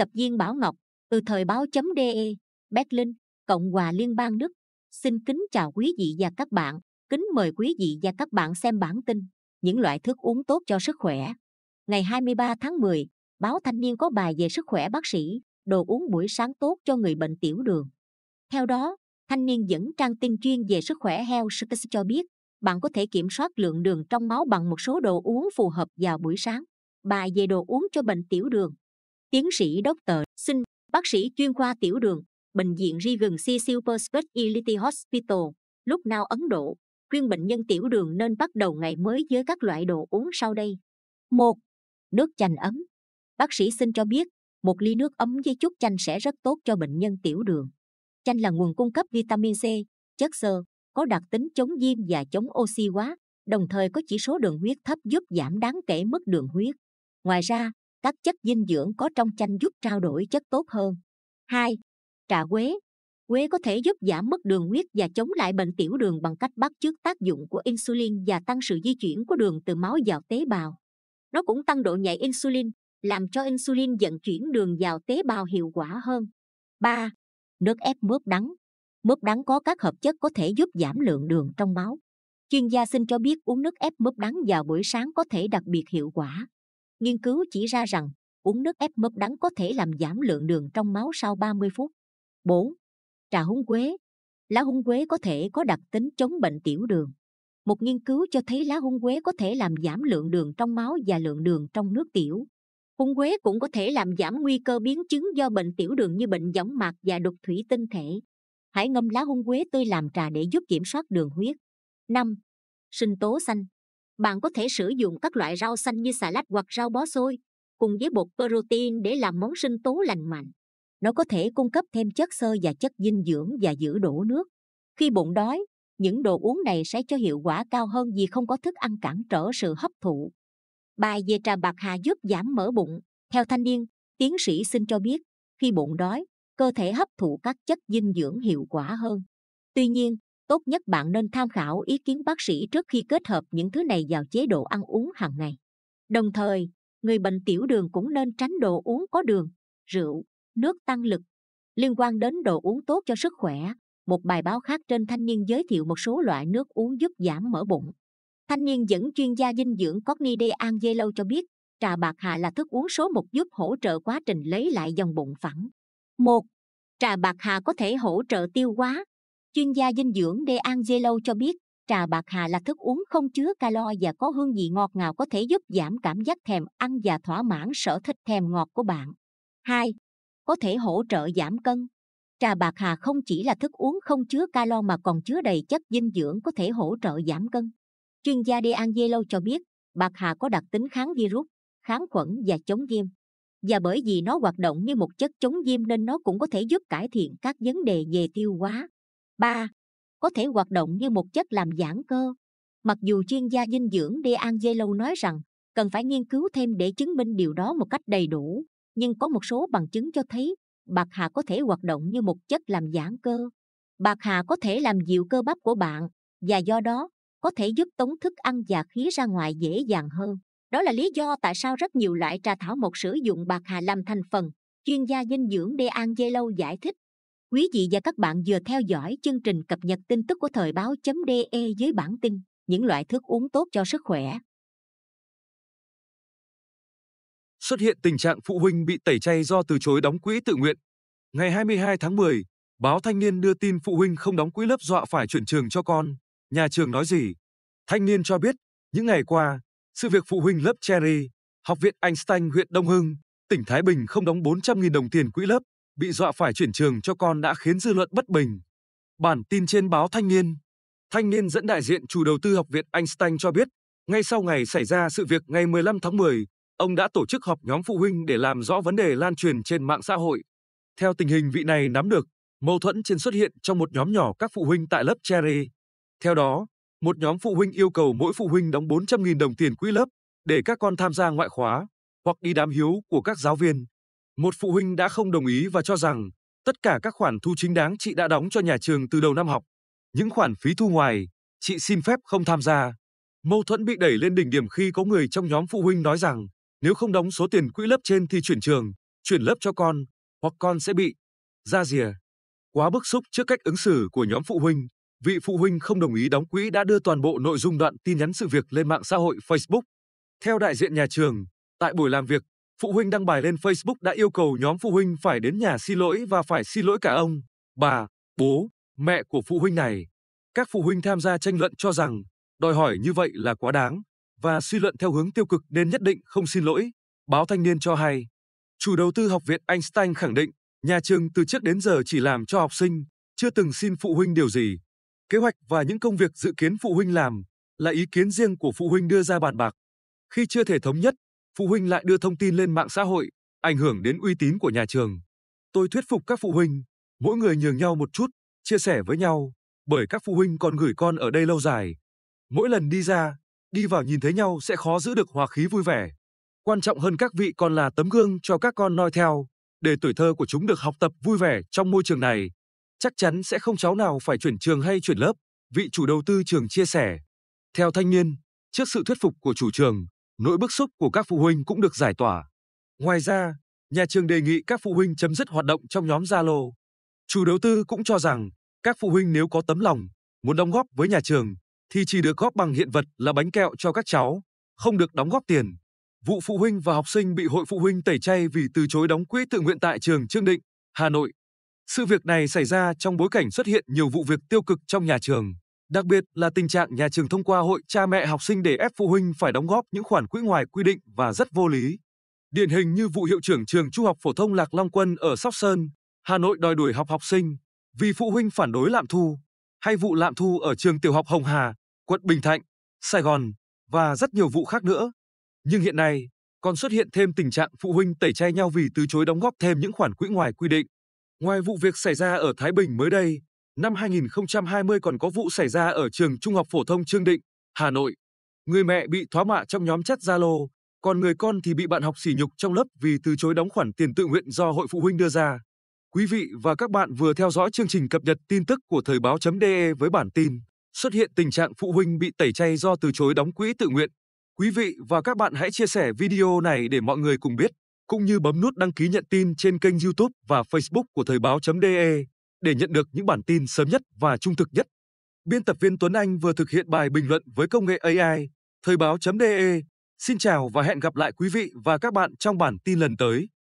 Tập viên Bảo Ngọc, từ thời báo.de, Berlin, Cộng hòa Liên bang Đức. Xin kính chào quý vị và các bạn. Kính mời quý vị và các bạn xem bản tin Những loại thức uống tốt cho sức khỏe. Ngày 23 tháng 10, báo Thanh niên có bài về sức khỏe bác sĩ, đồ uống buổi sáng tốt cho người bệnh tiểu đường. Theo đó, Thanh niên dẫn trang tin chuyên về sức khỏe Healthscare cho biết, bạn có thể kiểm soát lượng đường trong máu bằng một số đồ uống phù hợp vào buổi sáng. Bài về đồ uống cho bệnh tiểu đường, tiến sĩ Dr. Sinh, bác sĩ chuyên khoa tiểu đường, Bệnh viện Regan C. Superspeciality Hospital, lúc nào Ấn Độ, khuyên bệnh nhân tiểu đường nên bắt đầu ngày mới với các loại đồ uống sau đây. 1. Nước chanh ấm. Bác sĩ sinh cho biết, một ly nước ấm với chút chanh sẽ rất tốt cho bệnh nhân tiểu đường. Chanh là nguồn cung cấp vitamin C, chất xơ, có đặc tính chống viêm và chống oxy hóa, đồng thời có chỉ số đường huyết thấp giúp giảm đáng kể mức đường huyết. Ngoài ra, các chất dinh dưỡng có trong chanh giúp trao đổi chất tốt hơn. 2. Trà quế Quế có thể giúp giảm mức đường huyết và chống lại bệnh tiểu đường bằng cách bắt chước tác dụng của insulin và tăng sự di chuyển của đường từ máu vào tế bào. Nó cũng tăng độ nhạy insulin, làm cho insulin vận chuyển đường vào tế bào hiệu quả hơn. 3. Nước ép mướp đắng Mướp đắng có các hợp chất có thể giúp giảm lượng đường trong máu. Chuyên gia xin cho biết uống nước ép mướp đắng vào buổi sáng có thể đặc biệt hiệu quả. Nghiên cứu chỉ ra rằng uống nước ép mướp đắng có thể làm giảm lượng đường trong máu sau 30 phút. 4. Trà húng quế Lá húng quế có thể có đặc tính chống bệnh tiểu đường. Một nghiên cứu cho thấy lá húng quế có thể làm giảm lượng đường trong máu và lượng đường trong nước tiểu. Húng quế cũng có thể làm giảm nguy cơ biến chứng do bệnh tiểu đường như bệnh võng mạc và đục thủy tinh thể. Hãy ngâm lá húng quế tươi làm trà để giúp kiểm soát đường huyết. 5. Sinh tố xanh bạn có thể sử dụng các loại rau xanh như xà lách hoặc rau bó xôi cùng với bột protein để làm món sinh tố lành mạnh nó có thể cung cấp thêm chất xơ và chất dinh dưỡng và giữ đủ nước khi bụng đói những đồ uống này sẽ cho hiệu quả cao hơn vì không có thức ăn cản trở sự hấp thụ bài về trà bạc hà giúp giảm mỡ bụng theo thanh niên tiến sĩ xin cho biết khi bụng đói cơ thể hấp thụ các chất dinh dưỡng hiệu quả hơn tuy nhiên tốt nhất bạn nên tham khảo ý kiến bác sĩ trước khi kết hợp những thứ này vào chế độ ăn uống hàng ngày. Đồng thời, người bệnh tiểu đường cũng nên tránh đồ uống có đường, rượu, nước tăng lực. Liên quan đến đồ uống tốt cho sức khỏe, một bài báo khác trên Thanh niên giới thiệu một số loại nước uống giúp giảm mỡ bụng. Thanh niên dẫn chuyên gia dinh dưỡng Courtney De Angelo cho biết, trà bạc hà là thức uống số một giúp hỗ trợ quá trình lấy lại dòng bụng phẳng. 1. Trà bạc hà có thể hỗ trợ tiêu hóa, Chuyên gia dinh dưỡng De Angelo cho biết, trà bạc hà là thức uống không chứa calo và có hương vị ngọt ngào có thể giúp giảm cảm giác thèm ăn và thỏa mãn sở thích thèm ngọt của bạn. 2. Có thể hỗ trợ giảm cân. Trà bạc hà không chỉ là thức uống không chứa calo mà còn chứa đầy chất dinh dưỡng có thể hỗ trợ giảm cân. Chuyên gia De Angelo cho biết, bạc hà có đặc tính kháng virus, kháng khuẩn và chống viêm. Và bởi vì nó hoạt động như một chất chống viêm nên nó cũng có thể giúp cải thiện các vấn đề về tiêu hóa. 3. Có thể hoạt động như một chất làm giãn cơ. Mặc dù chuyên gia dinh dưỡng De Angelo nói rằng cần phải nghiên cứu thêm để chứng minh điều đó một cách đầy đủ, nhưng có một số bằng chứng cho thấy bạc hà có thể hoạt động như một chất làm giãn cơ. Bạc hà có thể làm dịu cơ bắp của bạn và do đó có thể giúp tống thức ăn và khí ra ngoài dễ dàng hơn. Đó là lý do tại sao rất nhiều loại trà thảo mộc sử dụng bạc hà làm thành phần. Chuyên gia dinh dưỡng De Angelo giải thích Quý vị và các bạn vừa theo dõi chương trình cập nhật tin tức của thời báo.de với bản tin những loại thức uống tốt cho sức khỏe. Xuất hiện tình trạng phụ huynh bị tẩy chay do từ chối đóng quỹ tự nguyện. Ngày 22 tháng 10, báo Thanh niên đưa tin phụ huynh không đóng quỹ lớp dọa phải chuyển trường cho con. Nhà trường nói gì? Thanh niên cho biết, những ngày qua, sự việc phụ huynh lớp Cherry, Học viện Einstein huyện Đông Hưng, tỉnh Thái Bình không đóng 400.000 đồng tiền quỹ lớp bị dọa phải chuyển trường cho con đã khiến dư luận bất bình. Bản tin trên báo Thanh niên. Thanh niên dẫn đại diện chủ đầu tư Học viện Einstein cho biết, ngay sau ngày xảy ra sự việc ngày 15 tháng 10, ông đã tổ chức họp nhóm phụ huynh để làm rõ vấn đề lan truyền trên mạng xã hội. Theo tình hình vị này nắm được, mâu thuẫn trên xuất hiện trong một nhóm nhỏ các phụ huynh tại lớp Cherry. Theo đó, một nhóm phụ huynh yêu cầu mỗi phụ huynh đóng 400.000 đồng tiền quỹ lớp để các con tham gia ngoại khóa hoặc đi đám hiếu của các giáo viên một phụ huynh đã không đồng ý và cho rằng tất cả các khoản thu chính đáng chị đã đóng cho nhà trường từ đầu năm học. Những khoản phí thu ngoài, chị xin phép không tham gia. Mâu thuẫn bị đẩy lên đỉnh điểm khi có người trong nhóm phụ huynh nói rằng nếu không đóng số tiền quỹ lớp trên thì chuyển trường, chuyển lớp cho con, hoặc con sẽ bị ra rìa. Quá bức xúc trước cách ứng xử của nhóm phụ huynh, vị phụ huynh không đồng ý đóng quỹ đã đưa toàn bộ nội dung đoạn tin nhắn sự việc lên mạng xã hội Facebook. Theo đại diện nhà trường, tại buổi làm việc, phụ huynh đăng bài lên Facebook đã yêu cầu nhóm phụ huynh phải đến nhà xin lỗi và phải xin lỗi cả ông, bà, bố, mẹ của phụ huynh này. Các phụ huynh tham gia tranh luận cho rằng đòi hỏi như vậy là quá đáng và suy luận theo hướng tiêu cực nên nhất định không xin lỗi. Báo Thanh niên cho hay, chủ đầu tư Học viện Einstein khẳng định nhà trường từ trước đến giờ chỉ làm cho học sinh, chưa từng xin phụ huynh điều gì. Kế hoạch và những công việc dự kiến phụ huynh làm là ý kiến riêng của phụ huynh đưa ra bàn bạc. Khi chưa thể thống nhất phụ huynh lại đưa thông tin lên mạng xã hội, ảnh hưởng đến uy tín của nhà trường. Tôi thuyết phục các phụ huynh, mỗi người nhường nhau một chút, chia sẻ với nhau, bởi các phụ huynh còn gửi con ở đây lâu dài. Mỗi lần đi ra, đi vào nhìn thấy nhau sẽ khó giữ được hòa khí vui vẻ. Quan trọng hơn các vị còn là tấm gương cho các con noi theo, để tuổi thơ của chúng được học tập vui vẻ trong môi trường này. Chắc chắn sẽ không cháu nào phải chuyển trường hay chuyển lớp, vị chủ đầu tư trường chia sẻ. Theo thanh niên, trước sự thuyết phục của chủ trường, nỗi bức xúc của các phụ huynh cũng được giải tỏa. Ngoài ra, nhà trường đề nghị các phụ huynh chấm dứt hoạt động trong nhóm Zalo. Chủ đầu tư cũng cho rằng, các phụ huynh nếu có tấm lòng, muốn đóng góp với nhà trường, thì chỉ được góp bằng hiện vật là bánh kẹo cho các cháu, không được đóng góp tiền. Vụ phụ huynh và học sinh bị hội phụ huynh tẩy chay vì từ chối đóng quỹ tự nguyện tại trường Trương Định, Hà Nội. Sự việc này xảy ra trong bối cảnh xuất hiện nhiều vụ việc tiêu cực trong nhà trường. Đặc biệt là tình trạng nhà trường thông qua hội cha mẹ học sinh để ép phụ huynh phải đóng góp những khoản quỹ ngoài quy định và rất vô lý. Điển hình như vụ hiệu trưởng trường Trung học phổ thông Lạc Long Quân ở Sóc Sơn, Hà Nội đòi đuổi học học sinh vì phụ huynh phản đối lạm thu, hay vụ lạm thu ở trường tiểu học Hồng Hà, quận Bình Thạnh, Sài Gòn và rất nhiều vụ khác nữa. Nhưng hiện nay, còn xuất hiện thêm tình trạng phụ huynh tẩy chay nhau vì từ chối đóng góp thêm những khoản quỹ ngoài quy định. Ngoài vụ việc xảy ra ở Thái Bình mới đây, Năm 2020 còn có vụ xảy ra ở trường Trung học phổ thông Trương Định, Hà Nội. Người mẹ bị thoá mạ trong nhóm chat Zalo, còn người con thì bị bạn học sỉ nhục trong lớp vì từ chối đóng khoản tiền tự nguyện do hội phụ huynh đưa ra. Quý vị và các bạn vừa theo dõi chương trình cập nhật tin tức của Thời báo.de với bản tin xuất hiện tình trạng phụ huynh bị tẩy chay do từ chối đóng quỹ tự nguyện. Quý vị và các bạn hãy chia sẻ video này để mọi người cùng biết, cũng như bấm nút đăng ký nhận tin trên kênh YouTube và Facebook của Thời báo.de. Để nhận được những bản tin sớm nhất và trung thực nhất, biên tập viên Tuấn Anh vừa thực hiện bài bình luận với công nghệ AI, thời báo.de. Xin chào và hẹn gặp lại quý vị và các bạn trong bản tin lần tới.